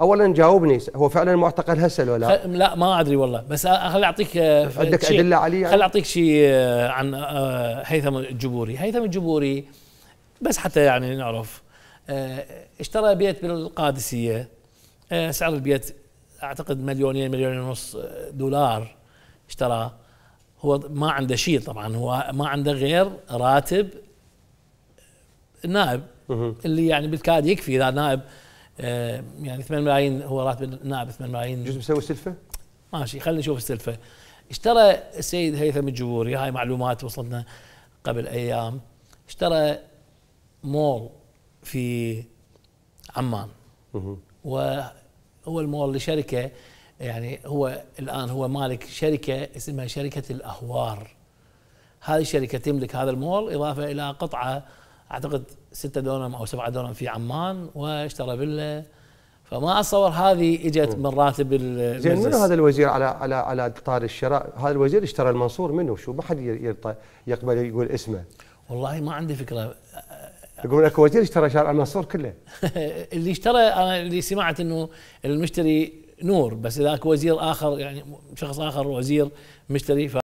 اولا جاوبني هو فعلا معتقل هسه ولا خل... لا ما ادري والله بس خليني اعطيك آه، عندك شي... ادله عليه خل خليني اعطيك شيء آه، عن آه، هيثم الجبوري هيثم الجبوري بس حتى يعني نعرف اشترى بيت بالقادسيه سعر البيت اعتقد مليونين مليونين ونص دولار اشتراه هو ما عنده شيء طبعا هو ما عنده غير راتب النائب اللي يعني بالكاد يكفي اذا نائب آه، يعني 8 ملايين هو راتب النائب 8 ملايين جزء مسوي سلفه؟ ماشي خلينا نشوف السلفه اشترى السيد هيثم الجبوري هاي معلومات وصلتنا قبل ايام اشترى مول في عمان وهو المول لشركه يعني هو الان هو مالك شركه اسمها شركه الاهوار هذه الشركه تملك هذا المول اضافه الى قطعه اعتقد 6 دونم او 7 دونم في عمان واشترى فيلا فما اتصور هذه اجت من راتب زين منو هذا الوزير على على على طار الشراء؟ هذا الوزير اشترى المنصور منه شو ما حد يقبل يقول اسمه والله ما عندي فكره يقول اكو وزير اشترى شارع المنصور كله اللي اشترى انا اللي سمعت انه المشتري نور بس اذا اكو وزير اخر يعني شخص اخر وزير مشتري ف